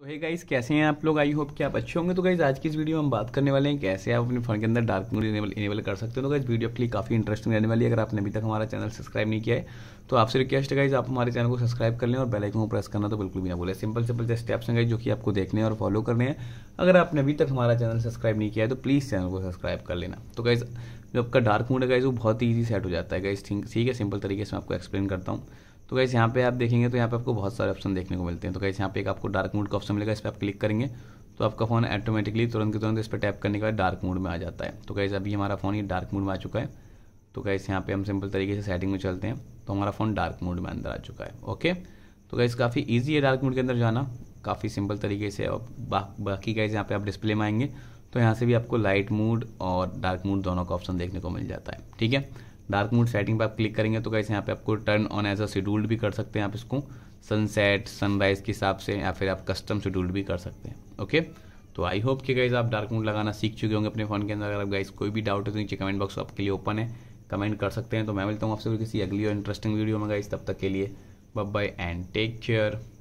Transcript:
तो hey guys कैसे हैं आप लोग आई होप कि आप अच्छे होंगे तो गाइस आज की इस वीडियो में हम बात करने वाले हैं कैसे आप अपने फ़ोन के अंदर डार्क मोड इनेबल इनेबल कर सकते हो तो गाइस वीडियो के लिए काफ़ी इंटरेस्टिंग रहने वाली है अगर आपने अभी तक हमारा चैनल सब्सक्राइब नहीं किया है तो आपसे रिक्वेस्ट है गाइस आप हमारे चैनल को सब्सक्राइब कर लें और बेल आइकन को प्रेस करना तो बिल्कुल भी ना बोले सिंपल सिंपल स्टेप्स हैं गाइस जो कि आपको देखने और फॉलो करने हैं अगर आपने अभी तक हमारा चैनल सब्सक्राइब नहीं किया है तो प्लीज़ चैनल को सब्सक्राइब कर लेना तो गाइज़ जो आपका डार्क मोड है गाइज़ वो बहुत ही ईजी सेट हो जाता है गाइज ठीक है सिंपल तरीके से मैं आपको एक्सप्लेन करता हूँ तो कैसे यहाँ पे आप देखेंगे तो यहाँ पे आपको बहुत सारे ऑप्शन देखने को मिलते हैं तो कैसे यहाँ पे एक आपको डार्क मोड का ऑप्शन मिलेगा इस पर आप क्लिक करेंगे तो आपका फ़ोन ऑटोमेटिकली तुरंत के तुरंत इस पर टैप करने के बाद डार्क मोड में आ जाता है तो कैसे अभी हमारा फ़ोन ये डार्क मोड में आ चुका है तो कैसे यहाँ पे हम सिंपल तरीके से सेटिंग में चलते हैं तो हमारा फ़ोन डार्क मोड में अंदर आ चुका है ओके तो कैसे काफ़ी ईजी है डार्क मोड के अंदर जाना काफ़ी सिंपल तरीके से और बाकी कैसे यहाँ पे आप डिस्प्ले में आएंगे तो यहाँ से भी आपको लाइट मूड और डार्क मूड दोनों का ऑप्शन देखने को मिल जाता है ठीक है डार्क मूड सेटिंग पर आप क्लिक करेंगे तो कैसे यहाँ पे आपको turn on as a scheduled भी कर सकते हैं आप इसको सनसेट सनराइज़ के हिसाब से या फिर आप कस्टम शेड्यूल्ड भी कर सकते हैं ओके तो आई होप कि गाइज आप डार्क मूड लगाना सीख चुके होंगे अपने फ़ोन के अंदर अगर आप गाइज कोई भी डाउट है तो नीचे कमेंट बॉक्स आपके लिए ओपन है कमेंट कर सकते हैं तो मैं मिलता हूँ आपसे किसी अगली और इंटरेस्टिंग वीडियो में गाइज तब तक के लिए bye bye and take care